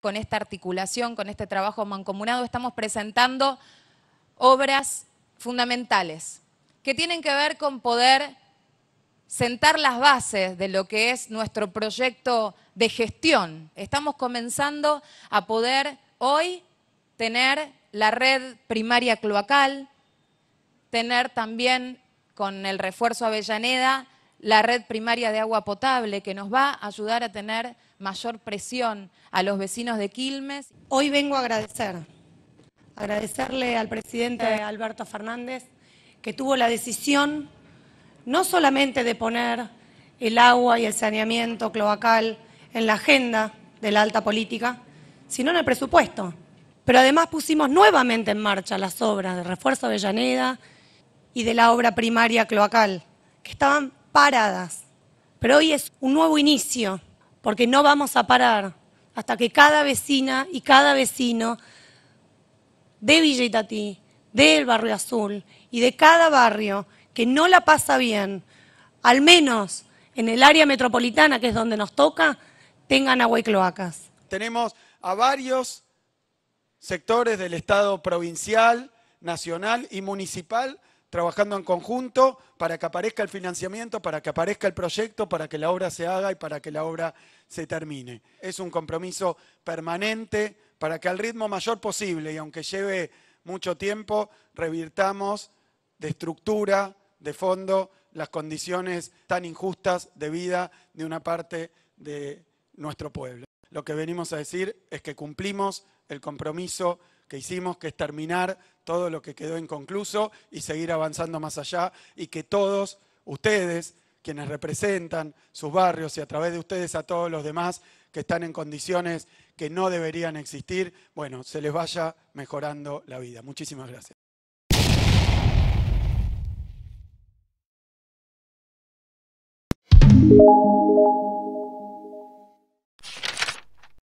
con esta articulación, con este trabajo mancomunado, estamos presentando obras fundamentales que tienen que ver con poder sentar las bases de lo que es nuestro proyecto de gestión. Estamos comenzando a poder hoy tener la red primaria cloacal, tener también con el refuerzo Avellaneda la red primaria de agua potable que nos va a ayudar a tener mayor presión a los vecinos de Quilmes. Hoy vengo a agradecer, agradecerle al presidente eh. Alberto Fernández que tuvo la decisión no solamente de poner el agua y el saneamiento cloacal en la agenda de la alta política, sino en el presupuesto. Pero además pusimos nuevamente en marcha las obras de refuerzo Avellaneda y de la obra primaria cloacal, que estaban paradas. Pero hoy es un nuevo inicio porque no vamos a parar hasta que cada vecina y cada vecino de Villa del Barrio Azul y de cada barrio que no la pasa bien, al menos en el área metropolitana, que es donde nos toca, tengan agua y cloacas. Tenemos a varios sectores del Estado provincial, nacional y municipal trabajando en conjunto para que aparezca el financiamiento, para que aparezca el proyecto, para que la obra se haga y para que la obra se termine. Es un compromiso permanente para que al ritmo mayor posible, y aunque lleve mucho tiempo, revirtamos de estructura, de fondo, las condiciones tan injustas de vida de una parte de nuestro pueblo. Lo que venimos a decir es que cumplimos el compromiso que hicimos, que es terminar todo lo que quedó inconcluso y seguir avanzando más allá y que todos ustedes, quienes representan sus barrios y a través de ustedes a todos los demás que están en condiciones que no deberían existir, bueno, se les vaya mejorando la vida. Muchísimas gracias.